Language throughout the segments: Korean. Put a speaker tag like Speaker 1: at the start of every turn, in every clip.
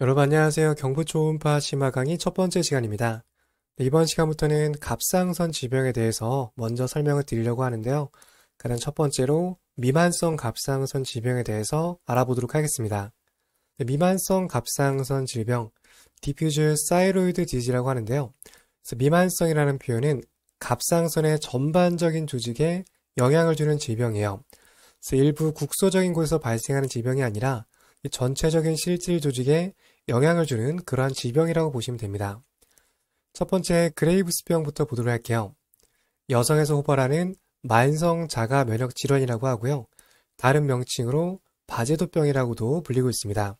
Speaker 1: 여러분 안녕하세요. 경부 초음파 심화강의 첫 번째 시간입니다. 네, 이번 시간부터는 갑상선 질병에 대해서 먼저 설명을 드리려고 하는데요. 가장 첫 번째로 미만성 갑상선 질병에 대해서 알아보도록 하겠습니다. 네, 미만성 갑상선 질병, 디퓨즈 사이로이드 디지라고 하는데요. 미만성이라는 표현은 갑상선의 전반적인 조직에 영향을 주는 질병이에요. 그래서 일부 국소적인 곳에서 발생하는 질병이 아니라 전체적인 실질 조직에 영향을 주는 그러한 질병이라고 보시면 됩니다. 첫 번째 그레이브스병부터 보도록 할게요. 여성에서 호발하는 만성 자가 면역 질환이라고 하고요. 다른 명칭으로 바제도병이라고도 불리고 있습니다.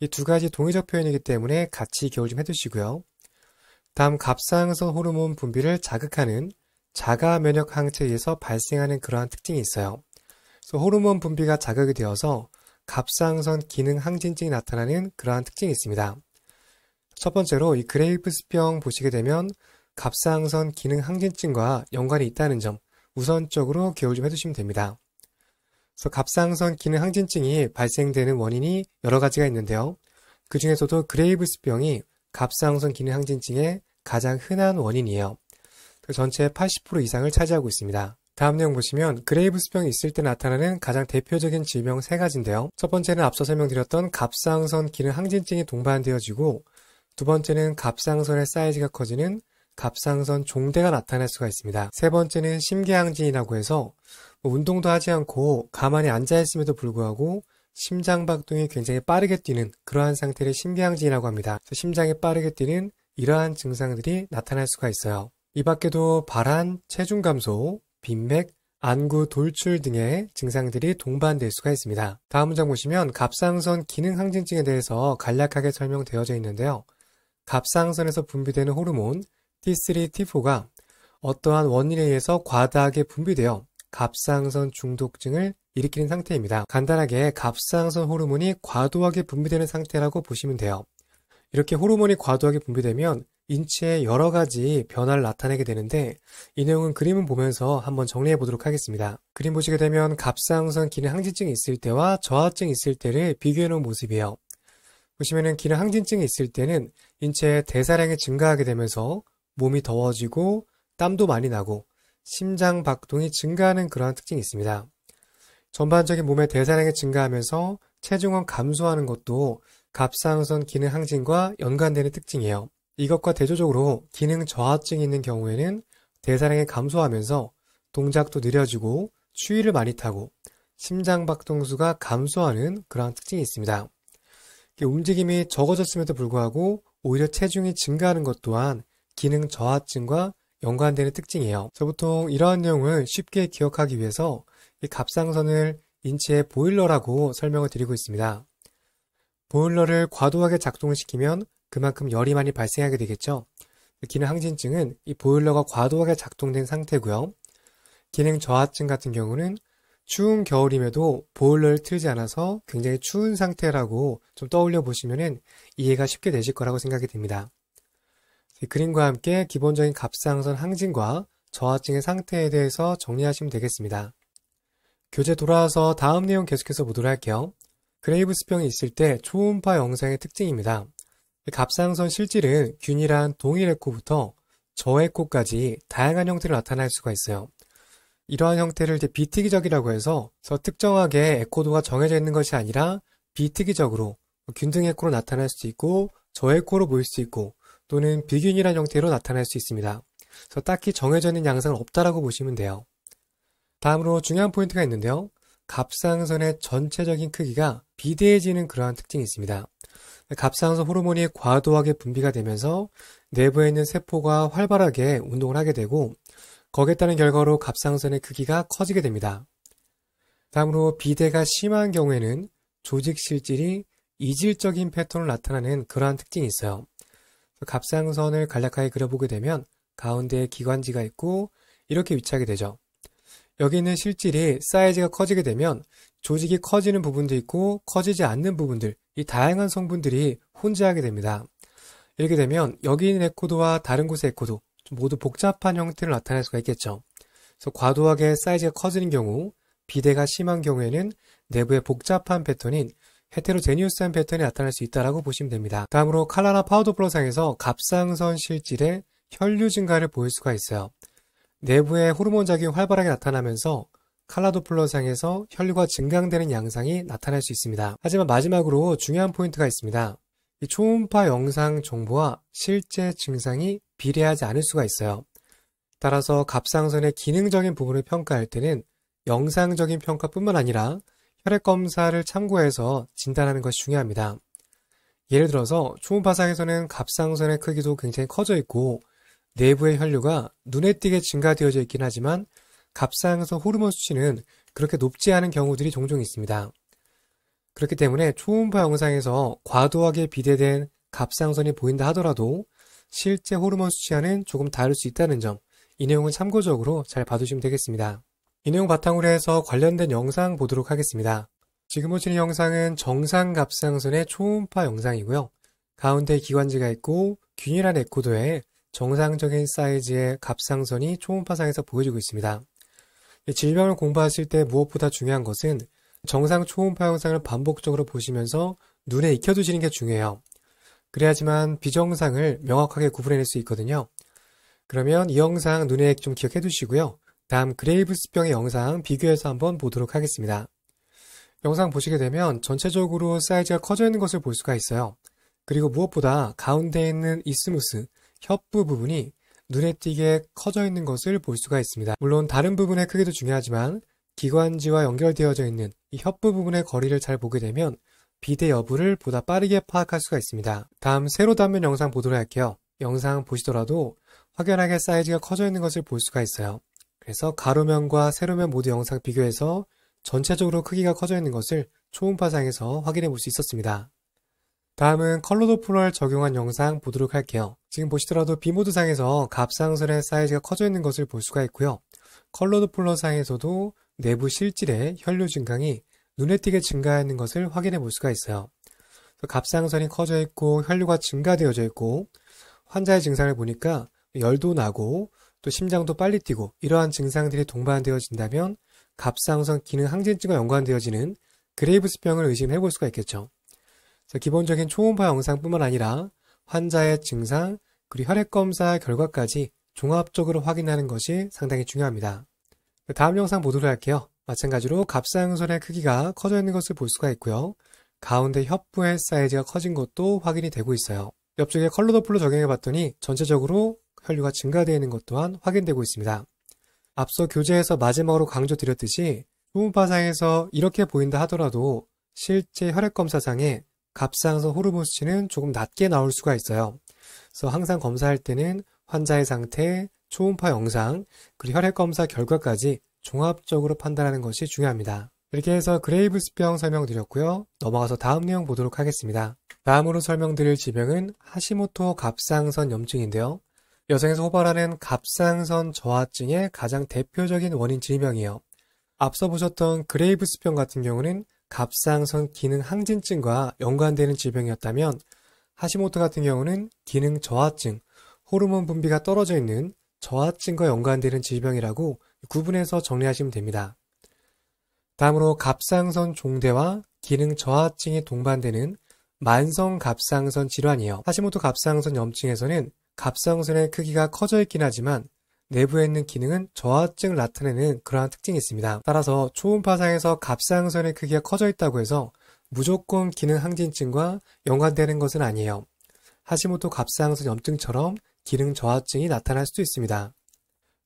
Speaker 1: 이 두 가지 동의적 표현이기 때문에 같이 기억을 좀 해두시고요. 다음 갑상선 호르몬 분비를 자극하는 자가 면역 항체에서 발생하는 그러한 특징이 있어요. 그래서 호르몬 분비가 자극이 되어서 갑상선 기능 항진증이 나타나는 그러한 특징이 있습니다. 첫 번째로 이 그레이브스병 보시게 되면 갑상선 기능 항진증과 연관이 있다는 점 우선적으로 기억을 좀 해두시면 됩니다. 그래서 갑상선 기능 항진증이 발생되는 원인이 여러 가지가 있는데요. 그 중에서도 그레이브스병이 갑상선 기능 항진증의 가장 흔한 원인이에요. 그 전체의 80% 이상을 차지하고 있습니다. 다음 내용 보시면 그레이브스병이 있을 때 나타나는 가장 대표적인 질병 세 가지인데요. 첫 번째는 앞서 설명드렸던 갑상선 기능 항진증이 동반되어지고 두 번째는 갑상선의 사이즈가 커지는 갑상선 종대가 나타날 수가 있습니다. 세 번째는 심계항진이라고 해서 뭐 운동도 하지 않고 가만히 앉아있음에도 불구하고 심장박동이 굉장히 빠르게 뛰는 그러한 상태를 심계항진이라고 합니다. 심장이 빠르게 뛰는 이러한 증상들이 나타날 수가 있어요. 이 밖에도 발한, 체중 감소, 빈맥, 안구 돌출 등의 증상들이 동반될 수가 있습니다. 다음 문장 보시면 갑상선 기능 항진증에 대해서 간략하게 설명되어져 있는데요. 갑상선에서 분비되는 호르몬 T3, T4가 어떠한 원인에 의해서 과다하게 분비되어 갑상선 중독증을 일으키는 상태입니다. 간단하게 갑상선 호르몬이 과도하게 분비되는 상태라고 보시면 돼요. 이렇게 호르몬이 과도하게 분비되면 인체에 여러 가지 변화를 나타내게 되는데 이 내용은 그림을 보면서 한번 정리해 보도록 하겠습니다. 그림 보시게 되면 갑상선 기능 항진증이 있을 때와 저하증이 있을 때를 비교해 놓은 모습이에요. 보시면은 기능 항진증이 있을 때는 인체에 대사량이 증가하게 되면서 몸이 더워지고 땀도 많이 나고 심장 박동이 증가하는 그러한 특징이 있습니다. 전반적인 몸의 대사량이 증가하면서 체중은 감소하는 것도 갑상선 기능 항진과 연관되는 특징이에요. 이것과 대조적으로 기능 저하증이 있는 경우에는 대사량이 감소하면서 동작도 느려지고 추위를 많이 타고 심장 박동수가 감소하는 그러한 특징이 있습니다. 움직임이 적어졌음에도 불구하고 오히려 체중이 증가하는 것 또한 기능 저하증과 연관되는 특징이에요. 저 보통 이러한 내용을 쉽게 기억하기 위해서 이 갑상선을 인체의 보일러라고 설명을 드리고 있습니다. 보일러를 과도하게 작동시키면 그만큼 열이 많이 발생하게 되겠죠. 기능 항진증은 이 보일러가 과도하게 작동된 상태고요. 기능 저하증 같은 경우는 추운 겨울임에도 보일러를 틀지 않아서 굉장히 추운 상태라고 좀 떠올려 보시면 이해가 쉽게 되실 거라고 생각이 됩니다. 그림과 함께 기본적인 갑상선 항진과 저하증의 상태에 대해서 정리하시면 되겠습니다. 교재 돌아와서 다음 내용 계속해서 보도록 할게요. 그레이브스병이 있을 때 초음파 영상의 특징입니다. 갑상선 실질은 균일한 동일 에코부터 저에코까지 다양한 형태로 나타날 수가 있어요. 이러한 형태를 이제 비특이적이라고 해서 특정하게 에코도가 정해져 있는 것이 아니라 비특이적으로 균등 에코로 나타날 수 있고 저에코로 보일 수 있고 또는 비균일한 형태로 나타날 수 있습니다. 그래서 딱히 정해져 있는 양상은 없다라고 보시면 돼요. 다음으로 중요한 포인트가 있는데요. 갑상선의 전체적인 크기가 비대해지는 그러한 특징이 있습니다. 갑상선 호르몬이 과도하게 분비가 되면서 내부에 있는 세포가 활발하게 운동을 하게 되고 거기에 따른 결과로 갑상선의 크기가 커지게 됩니다. 다음으로 비대가 심한 경우에는 조직 실질이 이질적인 패턴을 나타나는 그러한 특징이 있어요. 갑상선을 간략하게 그려보게 되면 가운데에 기관지가 있고 이렇게 위치하게 되죠. 여기는 있 실질이 사이즈가 커지게 되면 조직이 커지는 부분도 있고 커지지 않는 부분들, 이 다양한 성분들이 혼재하게 됩니다. 이렇게 되면 여기 있는 에코도와 다른 곳의 에코도 모두 복잡한 형태를 나타낼 수가 있겠죠. 그래서 과도하게 사이즈가 커지는 경우 비대가 심한 경우에는 내부의 복잡한 패턴인 헤테로제니우스한 패턴이 나타날 수 있다고 보시면 됩니다. 다음으로 칼라나 파우더 플러상에서 갑상선 실질의 혈류 증가를 보일 수가 있어요. 내부의 호르몬 작용이 활발하게 나타나면서 칼라도플러상에서 혈류가 증강되는 양상이 나타날 수 있습니다. 하지만 마지막으로 중요한 포인트가 있습니다. 이 초음파 영상 정보와 실제 증상이 비례하지 않을 수가 있어요. 따라서 갑상선의 기능적인 부분을 평가할 때는 영상적인 평가뿐만 아니라 혈액 검사를 참고해서 진단하는 것이 중요합니다. 예를 들어서 초음파상에서는 갑상선의 크기도 굉장히 커져 있고 내부의 혈류가 눈에 띄게 증가되어져 있긴 하지만 갑상선 호르몬 수치는 그렇게 높지 않은 경우들이 종종 있습니다. 그렇기 때문에 초음파 영상에서 과도하게 비대된 갑상선이 보인다 하더라도 실제 호르몬 수치와는 조금 다를 수 있다는 점, 이 내용은 참고적으로 잘 봐두시면 되겠습니다. 이 내용 바탕으로 해서 관련된 영상 보도록 하겠습니다. 지금 보시는 영상은 정상 갑상선의 초음파 영상이고요. 가운데 기관지가 있고 균일한 에코도에 정상적인 사이즈의 갑상선이 초음파상에서 보여지고 있습니다. 질병을 공부하실 때 무엇보다 중요한 것은 정상 초음파 영상을 반복적으로 보시면서 눈에 익혀두시는 게 중요해요. 그래야지만 비정상을 명확하게 구분해낼 수 있거든요. 그러면 이 영상 눈에 좀 기억해 두시고요. 다음 그레이브스병의 영상 비교해서 한번 보도록 하겠습니다. 영상 보시게 되면 전체적으로 사이즈가 커져 있는 것을 볼 수가 있어요. 그리고 무엇보다 가운데 있는 이스무스, 협부 부분이 눈에 띄게 커져 있는 것을 볼 수가 있습니다. 물론 다른 부분의 크기도 중요하지만 기관지와 연결되어져 있는 이 협부 부분의 거리를 잘 보게 되면 비대 여부를 보다 빠르게 파악할 수가 있습니다. 다음 세로 단면 영상 보도록 할게요. 영상 보시더라도 확연하게 사이즈가 커져 있는 것을 볼 수가 있어요. 그래서 가로면과 세로면 모두 영상 비교해서 전체적으로 크기가 커져 있는 것을 초음파상에서 확인해 볼 수 있었습니다. 다음은 컬러도 플러를 적용한 영상 보도록 할게요. 지금 보시더라도 비모드 상에서 갑상선의 사이즈가 커져 있는 것을 볼 수가 있고요. 컬러도 플러 상에서도 내부 실질의 혈류 증강이 눈에 띄게 증가하는 것을 확인해 볼 수가 있어요. 갑상선이 커져 있고 혈류가 증가되어져 있고 환자의 증상을 보니까 열도 나고 또 심장도 빨리 뛰고 이러한 증상들이 동반되어진다면 갑상선 기능 항진증과 연관되어지는 그레이브스병을 의심해 볼 수가 있겠죠. 기본적인 초음파 영상뿐만 아니라 환자의 증상 그리고 혈액 검사 결과까지 종합적으로 확인하는 것이 상당히 중요합니다. 다음 영상 보도록 할게요. 마찬가지로 갑상선의 크기가 커져 있는 것을 볼 수가 있고요. 가운데 협부의 사이즈가 커진 것도 확인이 되고 있어요. 옆쪽에 컬러 더플로 적용해 봤더니 전체적으로 혈류가 증가되어 있는 것 또한 확인되고 있습니다. 앞서 교재에서 마지막으로 강조드렸듯이 초음파상에서 이렇게 보인다 하더라도 실제 혈액검사상에 갑상선 호르몬 수치는 조금 낮게 나올 수가 있어요. 그래서 항상 검사할 때는 환자의 상태, 초음파 영상, 그리고 혈액 검사 결과까지 종합적으로 판단하는 것이 중요합니다. 이렇게 해서 그레이브스병 설명드렸고요. 넘어가서 다음 내용 보도록 하겠습니다. 다음으로 설명드릴 지병은 하시모토 갑상선 염증인데요. 여성에서 호발하는 갑상선 저하증의 가장 대표적인 원인 질병이에요. 앞서 보셨던 그레이브스병 같은 경우는 갑상선 기능 항진증과 연관되는 질병이었다면 하시모토 같은 경우는 기능 저하증, 호르몬 분비가 떨어져 있는 저하증과 연관되는 질병이라고 구분해서 정리하시면 됩니다. 다음으로 갑상선 종대와 기능 저하증이 동반되는 만성 갑상선 질환이요. 하시모토 갑상선 염증에서는 갑상선의 크기가 커져 있긴 하지만 내부에 있는 기능은 저하증을 나타내는 그러한 특징이 있습니다. 따라서 초음파상에서 갑상선의 크기가 커져 있다고 해서 무조건 기능 항진증과 연관되는 것은 아니에요. 하시모토 갑상선 염증처럼 기능 저하증이 나타날 수도 있습니다.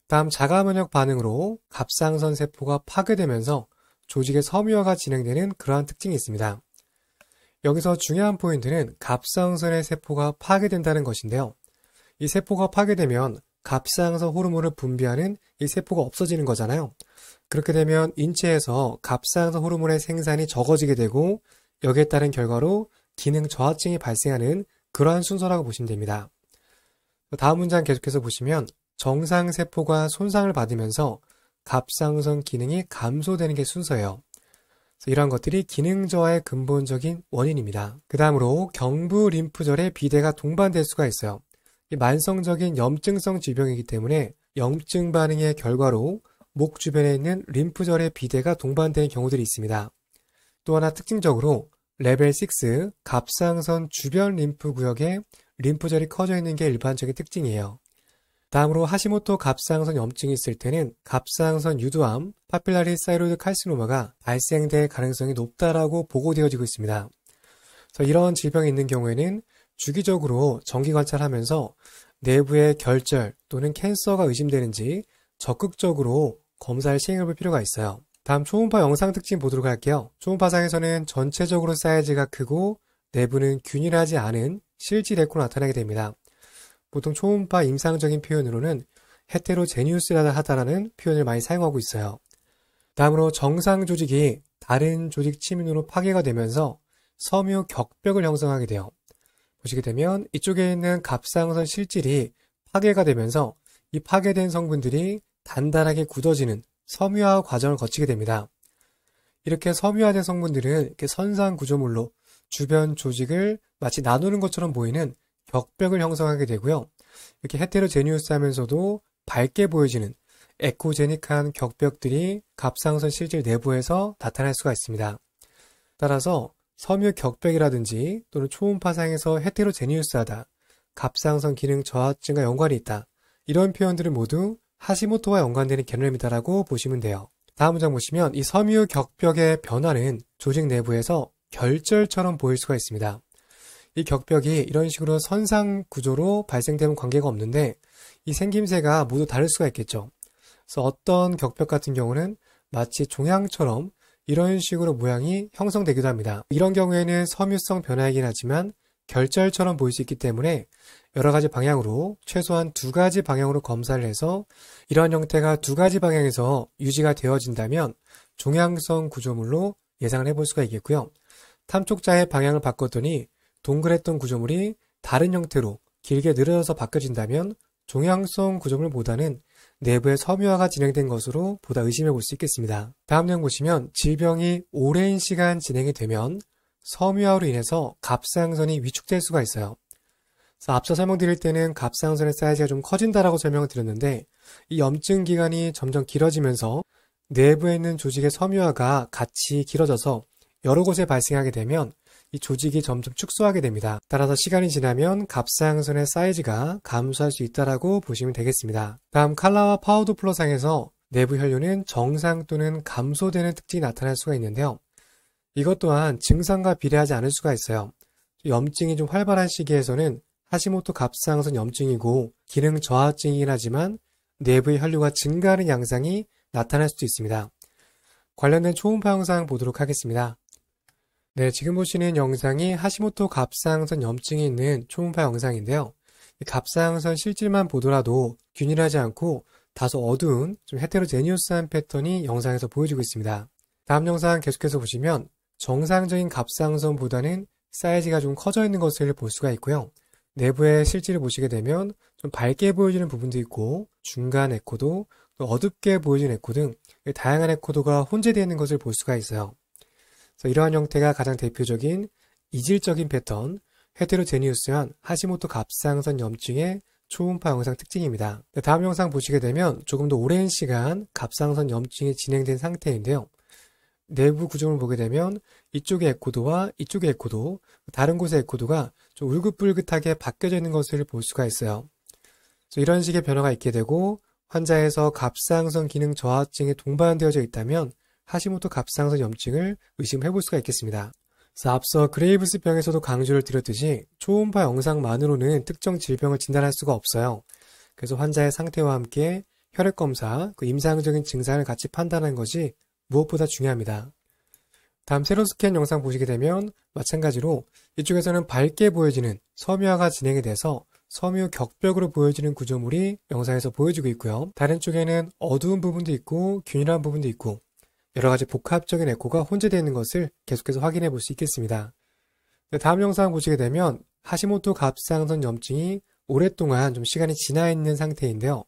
Speaker 1: 다음 자가면역 반응으로 갑상선 세포가 파괴되면서 조직의 섬유화가 진행되는 그러한 특징이 있습니다. 여기서 중요한 포인트는 갑상선의 세포가 파괴된다는 것인데요. 이 세포가 파괴되면 갑상선 호르몬을 분비하는 이 세포가 없어지는 거잖아요. 그렇게 되면 인체에서 갑상선 호르몬의 생산이 적어지게 되고 여기에 따른 결과로 기능 저하증이 발생하는 그러한 순서라고 보시면 됩니다. 다음 문장 계속해서 보시면 정상 세포가 손상을 받으면서 갑상선 기능이 감소되는 게 순서예요. 이러한 것들이 기능 저하의 근본적인 원인입니다. 그 다음으로 경부 림프절의 비대가 동반될 수가 있어요. 만성적인 염증성 질병이기 때문에 염증 반응의 결과로 목 주변에 있는 림프절의 비대가 동반되는 경우들이 있습니다. 또 하나 특징적으로 레벨 6 갑상선 주변 림프 구역에 림프절이 커져 있는 게 일반적인 특징이에요. 다음으로 하시모토 갑상선 염증이 있을 때는 갑상선 유두암, 파필라리 사이로이드 칼시노마가 발생될 가능성이 높다라고 보고되어지고 있습니다. 그래서 이런 질병이 있는 경우에는 주기적으로 정기 관찰하면서 내부의 결절 또는 캔서가 의심되는지 적극적으로 검사를 시행해 볼 필요가 있어요. 다음 초음파 영상 특징 보도록 할게요. 초음파상에서는 전체적으로 사이즈가 크고 내부는 균일하지 않은 실질 에코로 나타나게 됩니다. 보통 초음파 임상적인 표현으로는 헤테로제니우스라다 하다라는 표현을 많이 사용하고 있어요. 다음으로 정상 조직이 다른 조직 침입으로 파괴가 되면서 섬유 격벽을 형성하게 돼요. 보시게 되면 이쪽에 있는 갑상선 실질이 파괴가 되면서 이 파괴된 성분들이 단단하게 굳어지는 섬유화 과정을 거치게 됩니다. 이렇게 섬유화된 성분들은 이렇게 선상 구조물로 주변 조직을 마치 나누는 것처럼 보이는 벽벽을 형성하게 되고요. 이렇게 헤테로제니우스하면서도 밝게 보여지는 에코제닉한 격벽들이 갑상선 실질 내부에서 나타날 수가 있습니다. 따라서 섬유 격벽이라든지 또는 초음파상에서 헤테로제니우스하다, 갑상선 기능 저하증과 연관이 있다. 이런 표현들은 모두 하시모토와 연관되는 개념이다라고 보시면 돼요. 다음 문장 보시면 이 섬유 격벽의 변화는 조직 내부에서 결절처럼 보일 수가 있습니다. 이 격벽이 이런 식으로 선상 구조로 발생되는 관계가 없는데 이 생김새가 모두 다를 수가 있겠죠. 그래서 어떤 격벽 같은 경우는 마치 종양처럼 이런 식으로 모양이 형성되기도 합니다. 이런 경우에는 섬유성 변화이긴 하지만 결절처럼 보일 수 있기 때문에 여러 가지 방향으로 최소한 두 가지 방향으로 검사를 해서 이런 형태가 두 가지 방향에서 유지가 되어진다면 종양성 구조물로 예상을 해볼 수가 있겠고요. 탐촉자의 방향을 바꿨더니 동그랬던 구조물이 다른 형태로 길게 늘어져서 바뀌어진다면 종양성 구조물보다는 내부의 섬유화가 진행된 것으로 보다 의심해 볼 수 있겠습니다. 다음 내용 보시면 질병이 오랜 시간 진행이 되면 섬유화로 인해서 갑상선이 위축될 수가 있어요. 앞서 설명드릴 때는 갑상선의 사이즈가 좀 커진다라고 설명을 드렸는데 이 염증 기간이 점점 길어지면서 내부에 있는 조직의 섬유화가 같이 길어져서 여러 곳에 발생하게 되면 이 조직이 점점 축소하게 됩니다. 따라서 시간이 지나면 갑상선의 사이즈가 감소할 수 있다라고 보시면 되겠습니다. 다음 칼라와 파우더 플러상에서 내부 혈류는 정상 또는 감소되는 특징이 나타날 수가 있는데요. 이것 또한 증상과 비례하지 않을 수가 있어요. 염증이 좀 활발한 시기에서는 하시모토 갑상선 염증이고 기능 저하증이긴 하지만 내부의 혈류가 증가하는 양상이 나타날 수도 있습니다. 관련된 초음파 영상 보도록 하겠습니다. 네, 지금 보시는 영상이 하시모토 갑상선 염증이 있는 초음파 영상인데요. 갑상선 실질만 보더라도 균일하지 않고 다소 어두운 좀 헤테로제니우스한 패턴이 영상에서 보여지고 있습니다. 다음 영상 계속해서 보시면 정상적인 갑상선보다는 사이즈가 좀 커져 있는 것을 볼 수가 있고요. 내부의 실질을 보시게 되면 좀 밝게 보여지는 부분도 있고 중간 에코도 또 어둡게 보여지는 에코 등 다양한 에코도가 혼재되어 있는 것을 볼 수가 있어요. 이러한 형태가 가장 대표적인 이질적인 패턴, 헤테로제니우스한 하시모토 갑상선 염증의 초음파 영상 특징입니다. 네, 다음 영상 보시게 되면 조금 더 오랜 시간 갑상선 염증이 진행된 상태인데요. 내부 구조물 보게 되면 이쪽의 에코도와 이쪽의 에코도, 다른 곳의 에코도가 좀 울긋불긋하게 바뀌어져 있는 것을 볼 수가 있어요. 이런 식의 변화가 있게 되고 환자에서 갑상선 기능 저하증이 동반되어져 있다면 하시모토 갑상선 염증을 의심해 볼 수가 있겠습니다. 앞서 그레이브스 병에서도 강조를 드렸듯이 초음파 영상만으로는 특정 질병을 진단할 수가 없어요. 그래서 환자의 상태와 함께 혈액검사, 그 임상적인 증상을 같이 판단하는 것이 무엇보다 중요합니다. 다음 새로 스캔 영상 보시게 되면 마찬가지로 이쪽에서는 밝게 보여지는 섬유화가 진행이 돼서 섬유 격벽으로 보여지는 구조물이 영상에서 보여지고 있고요. 다른 쪽에는 어두운 부분도 있고 균일한 부분도 있고 여러 가지 복합적인 에코가 혼재되어 있는 것을 계속해서 확인해 볼 수 있겠습니다. 네, 다음 영상 보시게 되면 하시모토 갑상선 염증이 오랫동안 좀 시간이 지나 있는 상태인데요.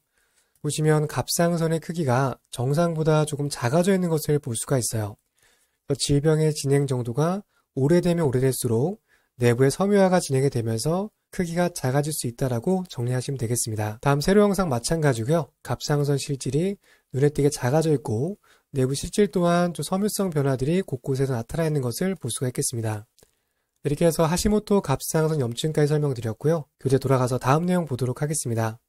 Speaker 1: 보시면 갑상선의 크기가 정상보다 조금 작아져 있는 것을 볼 수가 있어요. 질병의 진행 정도가 오래되면 오래될수록 내부의 섬유화가 진행이 되면서 크기가 작아질 수 있다라고 정리하시면 되겠습니다. 다음 세로 영상 마찬가지고요. 갑상선 실질이 눈에 띄게 작아져 있고 내부 실질 또한 좀 섬유성 변화들이 곳곳에서 나타나 있는 것을 볼 수가 있겠습니다. 이렇게 해서 하시모토 갑상선 염증까지 설명드렸고요. 교재 돌아가서 다음 내용 보도록 하겠습니다.